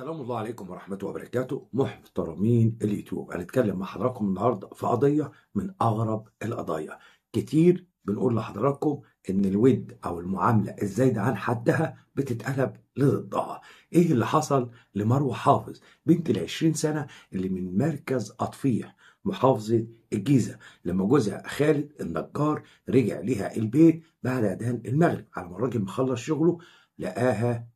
السلام الله عليكم ورحمه وبركاته محترمين اليوتيوب هنتكلم مع حضراتكم النهارده في قضيه من اغرب القضايا كتير بنقول لحضراتكم ان الود او المعامله الزايده عن حدها بتتقلب لضدها ايه اللي حصل لمروه حافظ بنت ال سنه اللي من مركز اطفيه محافظة الجيزة لما جوزها خالد النجار رجع ليها البيت بعد أذان المغرب على ما الراجل مخلص شغله لقاها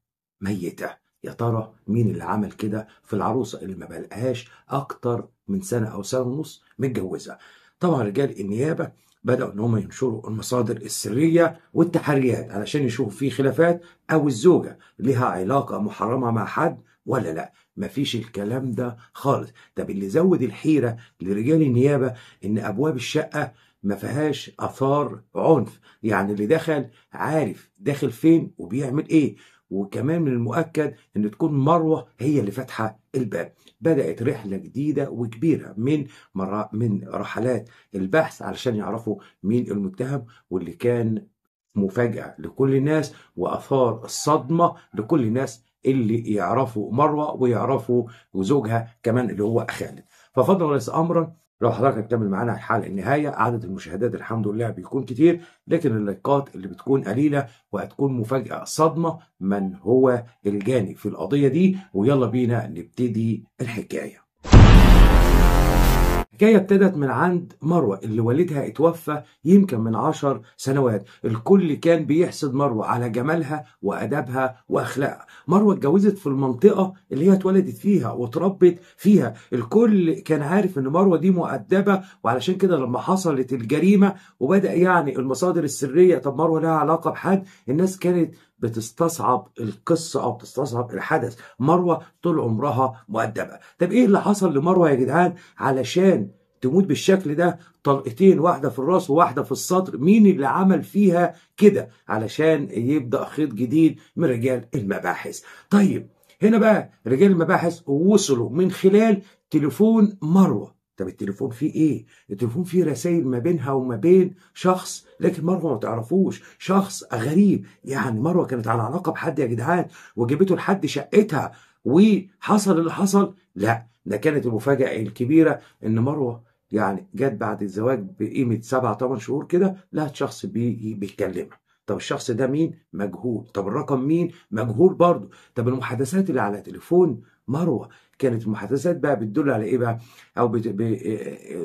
ميتة يا ترى مين اللي عمل كده في العروسة اللي ما بلقهاش أكتر من سنة أو سنة ونص متجوزة طبعا رجال النيابة بدأوا إن هم ينشروا المصادر السرية والتحريات علشان يشوفوا في خلافات أو الزوجة لها علاقة محرمة مع حد ولا لا مفيش الكلام ده خالص طب اللي زود الحيرة لرجال النيابة إن أبواب الشقة ما فيهاش اثار عنف يعني اللي دخل عارف داخل فين وبيعمل ايه وكمان من المؤكد ان تكون مروه هي اللي فاتحه الباب بدات رحله جديده وكبيره من مرا من رحلات البحث علشان يعرفوا مين المتهم واللي كان مفاجاه لكل الناس واثار الصدمه لكل الناس اللي يعرفوا مروه ويعرفوا زوجها كمان اللي هو خالد ففضل رئيس امرا لو حضرتك هتكمل معانا الحلقه النهايه عدد المشاهدات الحمد لله بيكون كتير لكن اللايكات اللي بتكون قليله وهتكون مفاجاه صدمه من هو الجاني في القضيه دي ويلا بينا نبتدي الحكايه الحكايه ابتدت من عند مروه اللي والدها اتوفى يمكن من عشر سنوات الكل كان بيحسد مروه على جمالها وادبها واخلاقها مروه اتجوزت في المنطقه اللي هي اتولدت فيها وتربت فيها الكل كان عارف ان مروه دي مؤدبه وعلشان كده لما حصلت الجريمه وبدا يعني المصادر السريه طب مروه لها علاقه بحد الناس كانت بتستصعب القصه او بتستصعب الحدث مروه طول عمرها مؤدبه طب ايه اللي حصل لمروه يا جدعان علشان تموت بالشكل ده طلقتين واحده في الراس وواحده في الصدر مين اللي عمل فيها كده علشان يبدا خيط جديد من رجال المباحث طيب هنا بقى رجال المباحث وصلوا من خلال تليفون مروه طب التليفون فيه ايه التليفون فيه رسائل ما بينها وما بين شخص لكن مروه ما تعرفوش شخص غريب يعني مروه كانت على علاقه بحد يا جدعان وجابته لحد شقتها وحصل اللي حصل لا ده كانت المفاجاه الكبيره ان مروه يعني جت بعد الزواج بقيمه سبع ثمان شهور كده لقت شخص بيتكلمها طب الشخص ده مين مجهول طب الرقم مين مجهول برضه طب المحادثات اللي على تليفون مروه كانت المحادثات بقى بتدل على ايه بقى او بت... ب...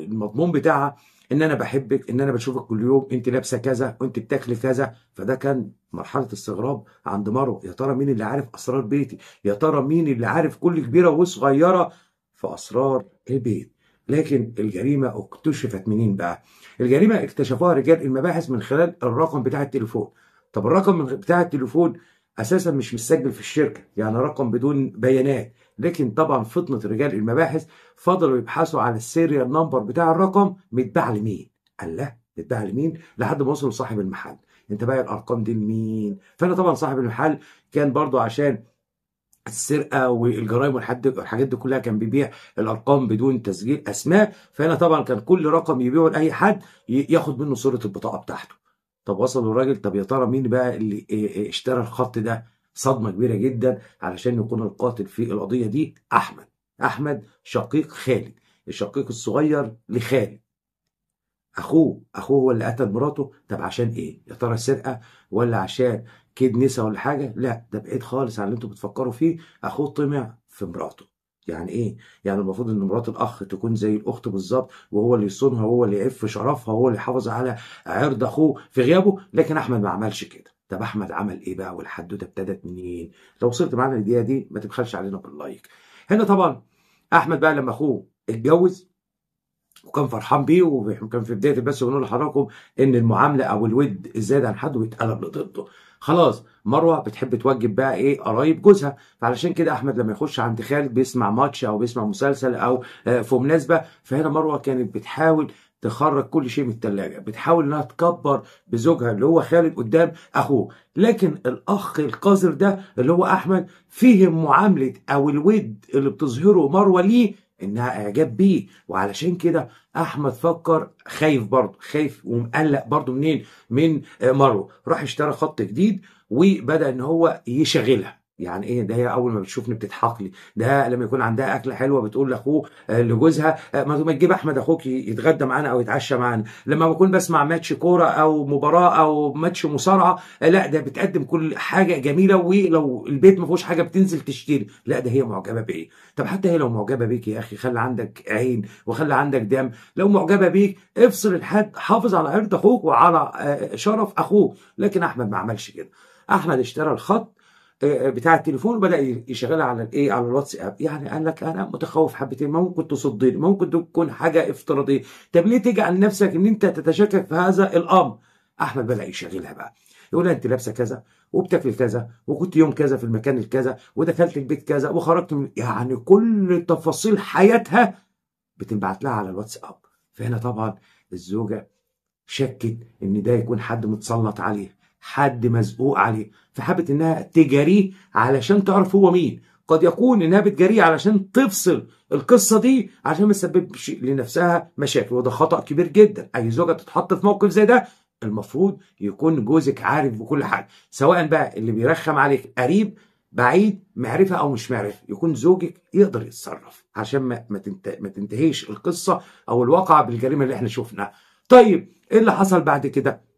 المضمون بتاعها ان انا بحبك ان انا بشوفك كل يوم انت لابسه كذا وانت بتاكلي كذا فده كان مرحله استغراب عند مروه يا ترى مين اللي عارف اسرار بيتي يا ترى مين اللي عارف كل كبيره وصغيره في اسرار البيت لكن الجريمه اكتشفت منين بقى الجريمه اكتشفوها رجال المباحث من خلال الرقم بتاع التليفون طب الرقم بتاع التليفون اساسا مش مسجل في الشركه يعني رقم بدون بيانات لكن طبعا فطنه رجال المباحث فضلوا يبحثوا على السيريال نمبر بتاع الرقم متباع لمين الله متباع لمين لحد ما وصلوا لصاحب المحل انت بايع الارقام دي لمين فانا طبعا صاحب المحل كان برضو عشان السرقه والجرائم والحاجات دي كلها كان بيبيع الارقام بدون تسجيل اسماء فانا طبعا كان كل رقم يبيعه لاي حد ياخد منه صوره البطاقه بتاعته طب وصلوا الراجل طب يا ترى مين بقى اللي إيه، إيه، اشترى الخط ده صدمة كبيرة جدا علشان يكون القاتل في القضية دي أحمد أحمد شقيق خالد الشقيق الصغير لخالد أخوه أخوه هو اللي قتل مراته طب عشان إيه يا ترى سرقة ولا عشان كيد ولا حاجة لا ده بعيد خالص عن اللي انتوا بتفكروا فيه أخوه طمع في مراته يعني ايه يعني المفروض ان مرات الاخ تكون زي الاخت بالظبط وهو اللي يصونها وهو اللي يعف شرفها وهو اللي يحافظ على عرض اخوه في غيابه لكن احمد ما عملش كده طب احمد عمل ايه بقى والحدوته ابتدت منين لو وصلت معانا للدقيقه دي ما تبخلش علينا باللايك هنا طبعا احمد بقى لما اخوه اتجوز وكان فرحان بيه وكان في بدايه البث بنقول لحضراتكم ان المعامله او الود زاد عن حد واتقلب لضده خلاص مروه بتحب توجب بقى ايه قرايب جوزها فعلشان كده احمد لما يخش عند خالد بيسمع ماتش او بيسمع مسلسل او آه، في مناسبه فهنا مروه كانت بتحاول تخرج كل شيء من الثلاجه بتحاول انها تكبر بزوجها اللي هو خالد قدام اخوه لكن الاخ القذر ده اللي هو احمد فهم معامله او الود اللي بتظهره مروه ليه انها اعجاب بيه وعلشان كده احمد فكر خايف برضه خايف ومقلق برضه منين من مروه راح اشترى خط جديد وبدا ان هو يشغلها يعني ايه ده هي اول ما بتشوفني بتضحك لي ده لما يكون عندها اكله حلوه بتقول لاخوه آه، لجوزها آه، ما تجيب احمد اخوك يتغدى معانا او يتعشى معانا لما بكون بسمع ماتش كوره او مباراه او ماتش مصارعه آه، لا ده بتقدم كل حاجه جميله ولو البيت ما فيهوش حاجه بتنزل تشتري لا ده هي معجبه بايه طب حتى هي لو معجبه بيك يا اخي خلي عندك عين وخلي عندك دم لو معجبه بيك افصل الحد حافظ على عرض اخوك وعلى شرف اخوك لكن احمد ما عملش كده احمد اشترى الخط آه، بتاع التليفون وبدا يشغلها على الايه على الواتساب يعني قال لك انا متخوف حبتين ممكن تصدني ممكن تكون حاجه افتراضيه طب ليه تجعل نفسك ان انت تتشكك في هذا الامر احمد بدا يشغلها بقى يقول لها انت لابسه كذا وبتاكل كذا وكنت يوم كذا في المكان الكذا ودخلت البيت كذا وخرجت من يعني كل تفاصيل حياتها بتنبعت لها على الواتساب فهنا طبعا الزوجه شكت ان ده يكون حد متسلط عليه حد مزقوق عليه فحبت انها تجاريه علشان تعرف هو مين قد يكون انها بتجاريه علشان تفصل القصه دي عشان ما تسببش لنفسها مشاكل وده خطا كبير جدا اي زوجه تتحط في موقف زي ده المفروض يكون جوزك عارف بكل حاجه سواء بقى اللي بيرخم عليك قريب بعيد معرفه او مش معرفه يكون زوجك يقدر يتصرف عشان ما ما تنتهيش القصه او الواقعه بالجريمه اللي احنا شفناها طيب ايه اللي حصل بعد كده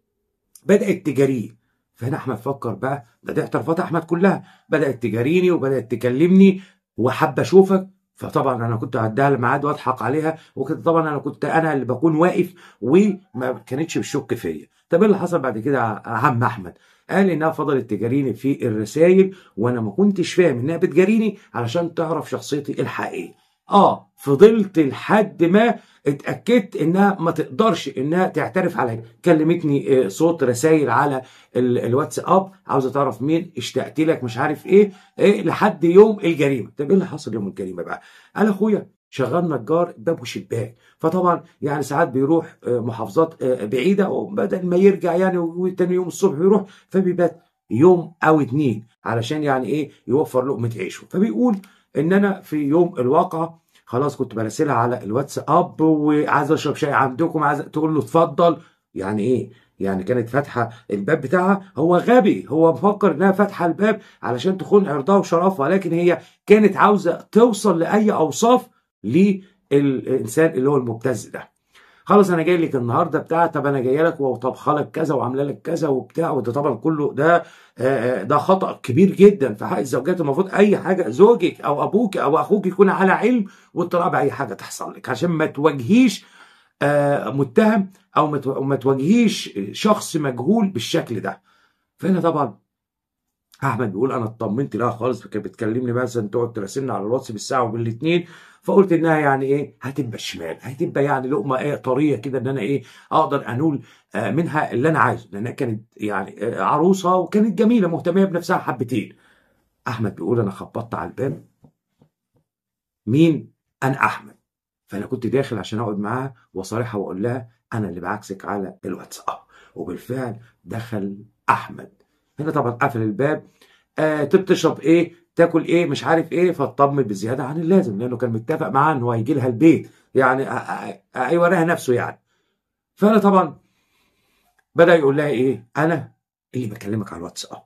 بدأت تجاريه فهنا احمد فكر بقى بدات ترفض احمد كلها بدات تجاريني وبدات تكلمني وحابه اشوفك فطبعا انا كنت هديها الميعاد واضحك عليها وكده طبعا انا كنت انا اللي بكون واقف وما كانتش بتشك فيا طب ايه اللي حصل بعد كده عم احمد قال انها فضلت تجاريني في الرسائل وانا ما كنتش فاهم انها بتجاريني علشان تعرف شخصيتي الحقيقيه اه فضلت لحد ما اتاكدت انها ما تقدرش انها تعترف عليا كلمتني آه، صوت رسائل على الواتساب عاوزه تعرف مين اشتقت لك مش عارف ايه, إيه لحد يوم الجريمه طب ايه اللي حصل يوم الجريمه بقى قال اخويا شغال نجار باب وشباك فطبعا يعني ساعات بيروح آه، محافظات آه، بعيده وبدل ما يرجع يعني وتاني يوم الصبح يروح فبيبات يوم او اتنين علشان يعني ايه يوفر لقمه عيشه فبيقول ان انا في يوم الواقعه خلاص كنت برسلها على الواتساب وعايز اشرب شاي عندكم عايز تقول له اتفضل يعني ايه يعني كانت فاتحه الباب بتاعها هو غبي هو مفكر انها فاتحه الباب علشان تخون عرضها وشرفها لكن هي كانت عاوزه توصل لاي اوصاف للانسان اللي هو المبتز ده خلاص انا جاي لك النهارده بتاع طب انا جايه لك وطبخه لك كذا وعامله لك كذا وبتاع وده طبعا كله ده آه، آه، ده خطا كبير جدا في حق الزوجات المفروض اي حاجه زوجك او ابوك او اخوك يكون على علم واطلاع باي حاجه تحصل لك عشان ما تواجهيش آه، متهم او ما تواجهيش شخص مجهول بالشكل ده فهنا طبعا احمد بيقول انا اطمنت لها خالص كانت بتكلمني مثلا تقعد تراسلني على الواتس بالساعه وبالاثنين فقلت انها يعني ايه هتبقى شمال هتبقى يعني لقمه ايه طريه كده ان انا ايه اقدر انول آه، منها اللي انا عايزه لانها كانت يعني آه، عروسه وكانت جميله مهتميه بنفسها حبتين احمد بيقول انا خبطت على الباب مين انا احمد فانا كنت داخل عشان اقعد معاها واصارحها واقول لها انا اللي بعكسك على الواتساب وبالفعل دخل احمد هنا طبعا قفل الباب آه طب تشرب ايه تاكل ايه مش عارف ايه فاطمن بزياده عن اللازم لانه كان متفق معاه ان هو هيجي لها البيت يعني هيوراها أيوة، نفسه يعني فانا طبعا بدا يقول لها ايه انا اللي بكلمك على الواتساب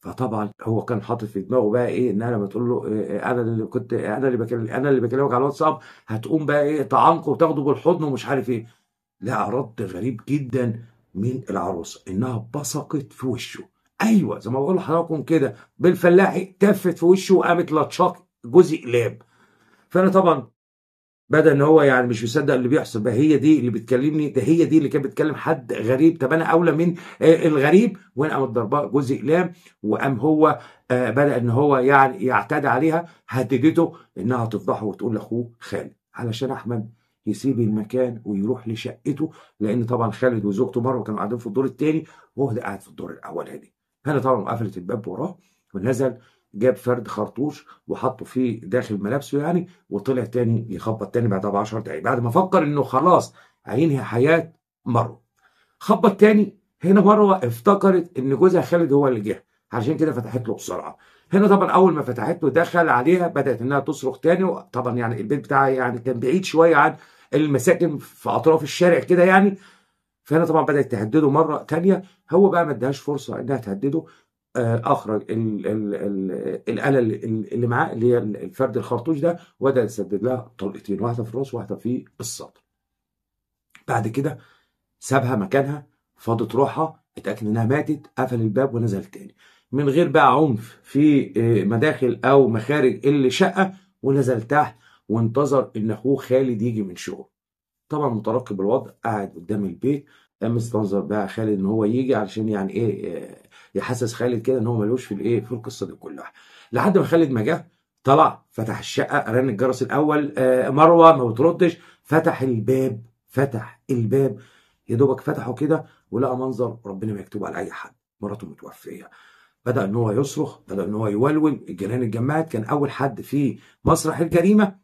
فطبعا هو كان حاطط في دماغه بقى ايه ان انا بتقول له إيه انا اللي كنت انا اللي بكلم انا اللي بكلمك على الواتساب هتقوم بقى ايه تعانقه وتاخده بالحضن ومش عارف ايه لا رد غريب جدا من العروسه انها بصقت في وشه ايوه زي ما بقول لحضراتكم كده بالفلاحي تفت في وشه وقامت لطشاك جزء قلاب فانا طبعا بدا ان هو يعني مش مصدق اللي بيحصل هي دي اللي بتكلمني ده هي دي اللي كانت بتكلم حد غريب طب انا اولى من آه، الغريب وين قامت ضرباه جزء اقلام وقام هو آه، بدا ان هو يعني يعتدي عليها هددته انها تفضحه وتقول لاخوه خالد علشان احمد يسيب المكان ويروح لشقته لان طبعا خالد وزوجته مروه كانوا قاعدين في الدور الثاني وهو قاعد في الدور الاولاني هنا طبعا قفلت الباب وراه ونزل جاب فرد خرطوش وحطه في داخل ملابسه يعني وطلع تاني يخبط تاني بعد 10 دقايق بعد ما فكر انه خلاص هينهي حياه مروه خبط تاني هنا مروه افتكرت ان جوزها خالد هو اللي جه عشان كده فتحت له بسرعه هنا طبعا اول ما فتحت له دخل عليها بدات انها تصرخ تاني وطبعا يعني البيت بتاعها يعني كان بعيد شويه عن المساكن في اطراف الشارع كده يعني فهنا طبعا بدات تهدده مره ثانيه هو بقى ما ادهاش فرصه انها تهدده آه، اخرج ال ال الاله اللي معاه اللي هي الفرد الخرطوش ده وبدا يسدد لها طلقتين واحده في الراس وواحده في الصدر. بعد كده سابها مكانها فاضت روحها اتاكد انها ماتت قفل الباب ونزل تاني من غير بقى عنف في آه، مداخل او مخارج الشقه ونزل تحت وانتظر ان اخوه خالد يجي من شغله. طبعا مترقب الوضع قاعد قدام البيت قام استنظر بقى خالد ان هو يجي علشان يعني ايه آه، يحسس خالد كده ان هو ملوش في الايه في القصه دي كلها لحد ما خالد ما جه طلع فتح الشقه رن الجرس الاول آه، مروه ما بتردش فتح الباب فتح الباب يا دوبك فتحه كده ولقى منظر ربنا ما يكتبه على اي حد مراته متوفيه بدا ان هو يصرخ بدا ان هو يولول الجيران اتجمعت كان اول حد في مسرح الجريمه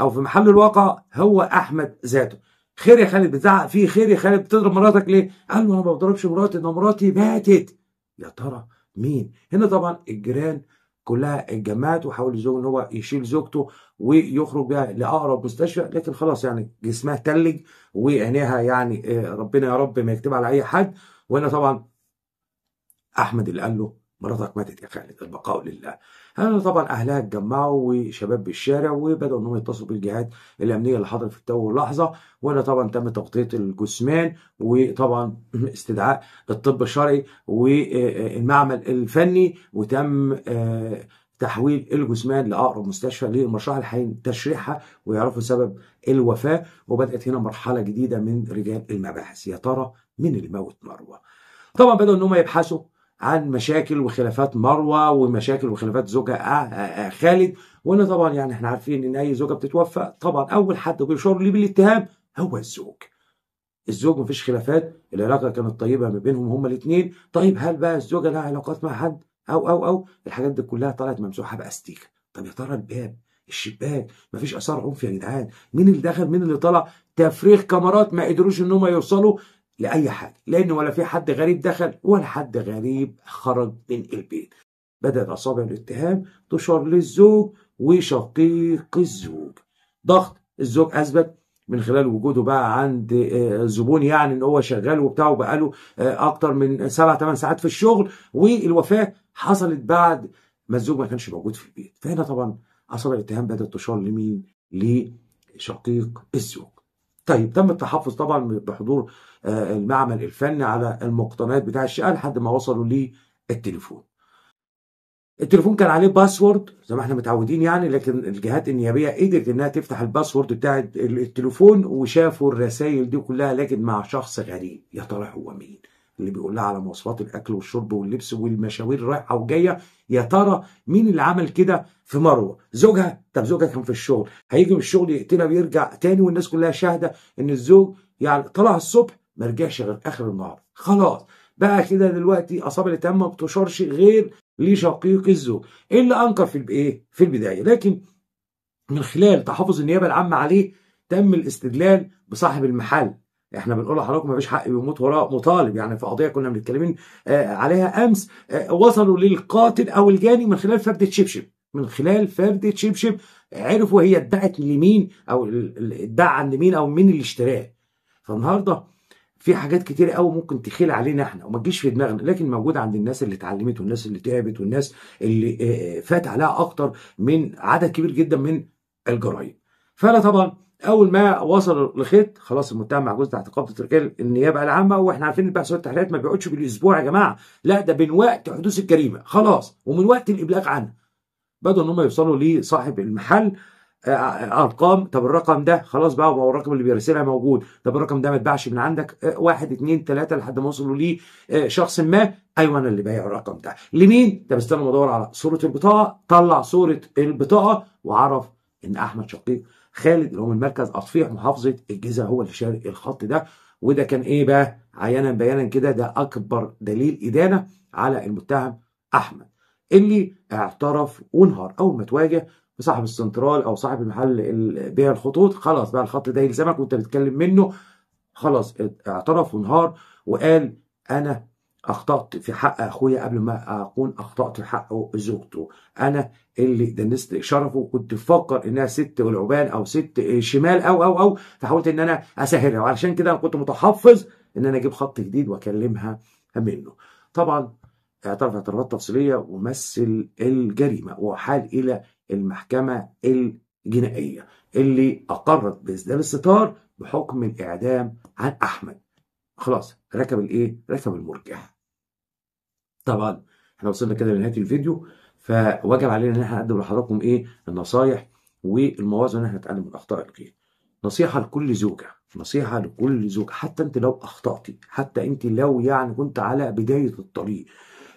او في محل الواقع هو احمد ذاته خير يا خالد بتزعق فيه خير يا خالد بتضرب مراتك ليه قال له انا ما بضربش مراتي ده مراتي ماتت يا ترى مين هنا طبعا الجيران كلها اتجمعت وحاول الزوج ان هو يشيل زوجته ويخرج بها لاقرب مستشفى لكن خلاص يعني جسمها تلج وعينيها يعني آه، ربنا يا رب ما يكتبها على اي حد وهنا طبعا احمد اللي قال له مراتك ماتت يا خالد البقاء لله هنا طبعا اهلها اتجمعوا وشباب بالشارع وبداوا انهم يتصلوا بالجهات الامنيه اللي حضرت في التو لحظه وهنا طبعا تم تغطيه الجثمان وطبعا استدعاء الطب الشرعي والمعمل الفني وتم آه، تحويل الجثمان لاقرب مستشفى للمشرحه الحين تشريحها ويعرفوا سبب الوفاه وبدات هنا مرحله جديده من رجال المباحث يا ترى من الموت مروه طبعا بداوا ان هم يبحثوا عن مشاكل وخلافات مروه ومشاكل وخلافات زوجها آه، آه، آه، خالد وان طبعا يعني احنا عارفين ان اي زوجه بتتوفى طبعا اول حد بيشعر لي بالاتهام هو الزوج الزوج مفيش خلافات العلاقه كانت طيبه ما بينهم هما الاثنين طيب هل بقى الزوجه لها علاقات مع حد او او او الحاجات دي كلها طلعت ممسوحه باستيكه طب يا ترى الباب الشباك مفيش اثار عنف يا جدعان مين اللي دخل مين اللي طلع تفريغ كاميرات ما قدروش ان هم يوصلوا لأي حاجة لأن ولا في حد غريب دخل ولا حد غريب خرج من البيت بدأت أصابع الاتهام تشار للزوج وشقيق الزوج ضغط الزوج أثبت من خلال وجوده بقى عند الزبون آه، يعني ان هو شغال وبتاعه له آه، اكتر من سبع ثمان ساعات في الشغل والوفاه حصلت بعد ما الزوج ما كانش موجود في البيت فهنا طبعا اصابع الاتهام بدات تشار لمين؟ لشقيق الزوج طيب تم التحفظ طبعا بحضور آه، المعمل الفني على المقتنيات بتاع الشقه لحد ما وصلوا للتليفون التليفون كان عليه باسورد زي ما احنا متعودين يعني لكن الجهات النيابيه قدرت انها تفتح الباسورد بتاع التليفون وشافوا الرسائل دي كلها لكن مع شخص غريب يا ترى هو مين اللي بيقول لها على مواصفات الاكل والشرب واللبس والمشاوير رايحه وجايه يا ترى مين اللي عمل كده في مروه زوجها طب زوجها كان في الشغل هيجي من الشغل يقتلها ويرجع تاني والناس كلها شاهده ان الزوج يعني طلع الصبح ما رجعش غير اخر النهار خلاص بقى كده دلوقتي اصابع الاتهام ما بتشارش غير لشقيق الزوج اللي انكر في الايه في البدايه لكن من خلال تحفظ النيابه العامه عليه تم الاستدلال بصاحب المحل احنا بنقول لحضراتكم مفيش حق بيموت وراء مطالب يعني في قضيه كنا بنتكلمين آه، عليها امس آه، وصلوا للقاتل او الجاني من خلال فرد شبشب من خلال فرد شبشب عرفوا هي ادعت لمين او ادعى عند مين او مين اللي اشتراه فالنهارده في حاجات كتير قوي ممكن تخيل علينا احنا وما تجيش في دماغنا لكن موجوده عند الناس اللي اتعلمت والناس اللي تعبت والناس اللي آه، فات عليها اكتر من عدد كبير جدا من الجرايم فانا طبعا اول ما وصلوا لخيط خلاص المتهم معجوز تحت قبضه رجال النيابه العامه واحنا عارفين البحث والتحليلات ما بيقعدش بالاسبوع يا جماعه لا ده من وقت حدوث الجريمه خلاص ومن وقت الابلاغ عنها بدأوا ان هم يوصلوا لصاحب المحل آه، آه، ارقام طب الرقم ده خلاص بقى هو الرقم اللي بيرسلها موجود طب الرقم ده ما اتباعش من عندك آه، واحد اثنين ثلاثه لحد ما وصلوا لي شخص ما ايوه انا اللي بايع الرقم ده لمين؟ طب استنى بدور على صوره البطاقه طلع صوره البطاقه وعرف ان احمد شقيق خالد اللي هو من مركز اطفيح محافظة الجيزة هو اللي شارك الخط ده وده كان إيه بقى عيانا بيانا كده ده أكبر دليل إدانة على المتهم أحمد اللي اعترف وانهار أول ما تواجه صاحب السنترال او صاحب المحل اللي بيع الخطوط خلاص بقى الخط ده يلزمك وانت بتتكلم منه خلاص اعترف وانهار وقال انا أخطأت في حق أخويا قبل ما أكون أخطأت في حق زوجته أنا اللي دنست شرفه وكنت بفكر إنها ست العبان أو ست شمال أو أو أو فحاولت إن أنا أسهلها وعلشان كده أنا كنت متحفظ إن أنا أجيب خط جديد وأكلمها منه طبعا اعترف اعترافات تفصيلية ومثل الجريمة وحال إلى المحكمة الجنائية اللي أقرت بإسدال الستار بحكم الإعدام عن أحمد خلاص ركب الإيه؟ ركب المرجح طبعا احنا وصلنا كده لنهايه الفيديو فواجب علينا ان احنا نقدم لحضراتكم ايه النصايح والمواعظ ان احنا نتعلم من اخطاء الغير نصيحه لكل زوجه نصيحه لكل زوجه حتى انت لو اخطاتي حتى انت لو يعني كنت على بدايه الطريق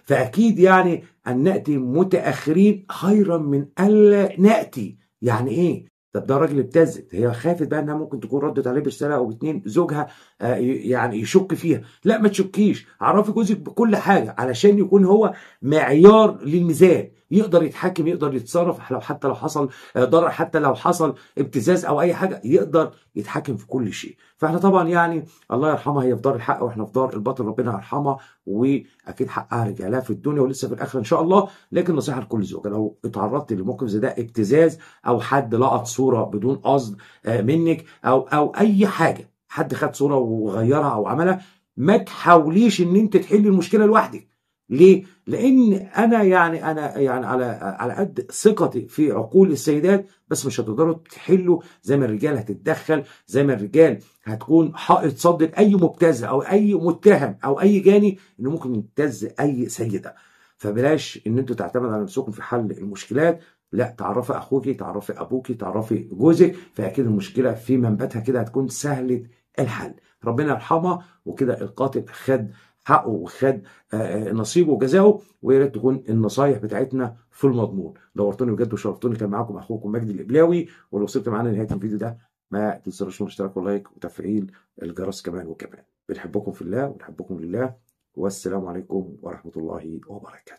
فاكيد يعني ان ناتي متاخرين خيرا من الا ناتي يعني ايه طب ده الراجل ابتزت هي خافت بقى انها ممكن تكون ردت عليه برساله او باتنين زوجها آه، يعني يشك فيها لا ما تشكيش عرفي جوزك بكل حاجه علشان يكون هو معيار للميزان يقدر يتحكم يقدر يتصرف لو حتى لو حصل آه، ضرر حتى لو حصل ابتزاز او اي حاجه يقدر يتحكم في كل شيء فاحنا طبعا يعني الله يرحمها هي في دار الحق واحنا في دار الباطل ربنا يرحمها واكيد حقها رجع لها في الدنيا ولسه في الاخره ان شاء الله لكن نصيحه لكل زوجه لو اتعرضت لموقف زي ده ابتزاز او حد لقط صوره بدون قصد آه، منك او او اي حاجه حد خد صوره وغيرها او عملها ما تحاوليش ان انت تحلي المشكله لوحدك ليه؟ لأن أنا يعني أنا يعني على على قد ثقتي في عقول السيدات بس مش هتقدروا تحلوا زي ما الرجال هتتدخل زي ما الرجال هتكون حائط صد اي مبتز أو أي متهم أو أي جاني إنه ممكن يبتز أي سيدة فبلاش إن أنتوا تعتمدوا على نفسكم في حل المشكلات لا تعرفي أخوكي تعرفي أبوكي تعرفي جوزك فأكيد المشكلة في منبتها كده هتكون سهلة الحل ربنا يرحمها وكده القاتل خد حقه وخد آه، آه، نصيبه وجزاه ويا ريت تكون النصايح بتاعتنا في المضمون دورتوني بجد وشرفتوني كان معاكم اخوكم مجدي الابلاوي ولو وصلت معانا لنهايه الفيديو ده ما تنسوش الاشتراك ولايك وتفعيل الجرس كمان وكمان بنحبكم في الله ونحبكم لله والسلام عليكم ورحمه الله وبركاته